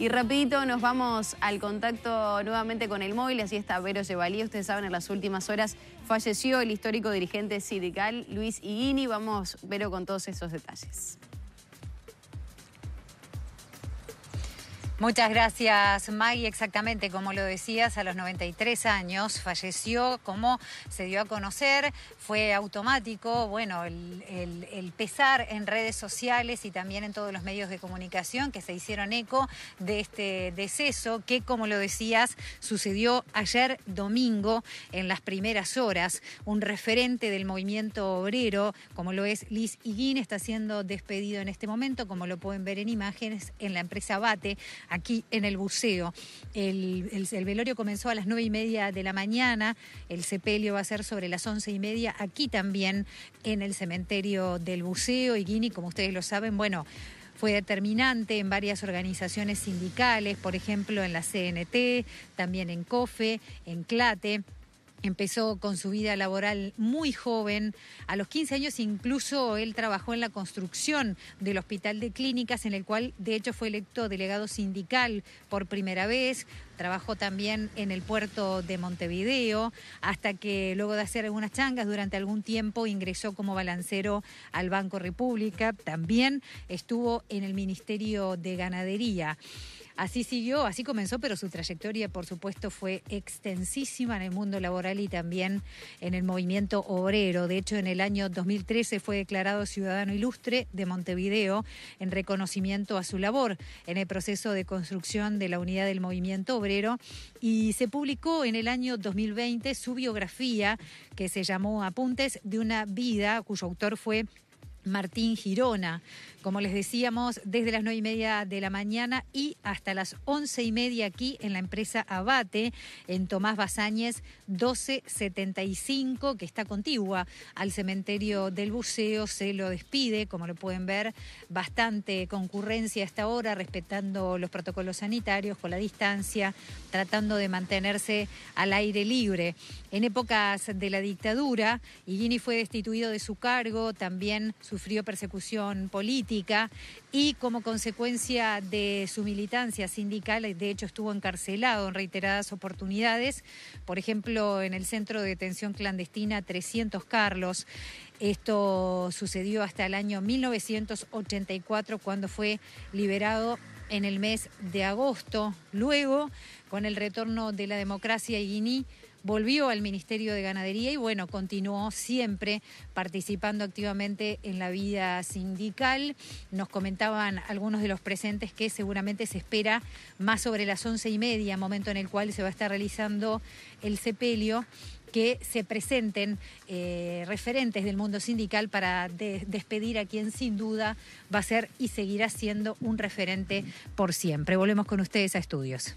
Y repito, nos vamos al contacto nuevamente con el móvil, así está Vero Chevalier. Ustedes saben, en las últimas horas falleció el histórico dirigente sindical Luis Iguini. Vamos, Vero, con todos esos detalles. Muchas gracias, Maggie. Exactamente, como lo decías, a los 93 años falleció, como se dio a conocer, fue automático, bueno, el, pesar en redes sociales y también en todos los medios de comunicación que se hicieron eco de este deceso que, como lo decías, sucedió ayer domingo en las primeras horas. Un referente del movimiento obrero, como lo es Liz Higuín, está siendo despedido en este momento, como lo pueden ver en imágenes, en la empresa Bate aquí en el buceo. El, velorio comenzó a las nueve y media de la mañana, el sepelio va a ser sobre las once y media aquí también en el cementerio del buceo y Guini, como ustedes lo saben, bueno, fue determinante en varias organizaciones sindicales, por ejemplo en la CNT, también en COFE, en CLATE. Empezó con su vida laboral muy joven. A los 15 años incluso él trabajó en la construcción del Hospital de Clínicas, en el cual de hecho fue electo delegado sindical por primera vez. Trabajó también en el puerto de Montevideo, hasta que luego de hacer algunas changas durante algún tiempo ingresó como balancero al Banco República. También estuvo en el Ministerio de Ganadería. Así siguió, así comenzó, pero su trayectoria, por supuesto, fue extensísima en el mundo laboral y también en el movimiento obrero. De hecho, en el año 2013 fue declarado Ciudadano Ilustre de Montevideo en reconocimiento a su labor en el proceso de construcción de la unidad del movimiento obrero y se publicó en el año 2020 su biografía que se llamó Apuntes de una vida, cuyo autor fue Martín Girona. Como les decíamos, desde las 9 y media de la mañana y hasta las once y media aquí en la empresa Abate, en Tomás Basáñez 1275, que está contigua al cementerio del buceo. Se lo despide, como lo pueden ver, bastante concurrencia hasta ahora, respetando los protocolos sanitarios con la distancia, tratando de mantenerse al aire libre. En épocas de la dictadura, Higini fue destituido de su cargo, también su sufrió persecución política y como consecuencia de su militancia sindical, de hecho estuvo encarcelado en reiteradas oportunidades, por ejemplo en el centro de detención clandestina 300 Carlos. Esto sucedió hasta el año 1984 cuando fue liberado en el mes de agosto. Luego, con el retorno de la democracia y Guinea, volvió al Ministerio de Ganadería y bueno, continuó siempre participando activamente en la vida sindical. Nos comentaban algunos de los presentes que seguramente se espera más sobre las once y media, momento en el cual se va a estar realizando el sepelio que se presenten eh, referentes del mundo sindical para despedir a quien sin duda va a ser y seguirá siendo un referente por siempre. Volvemos con ustedes a estudios.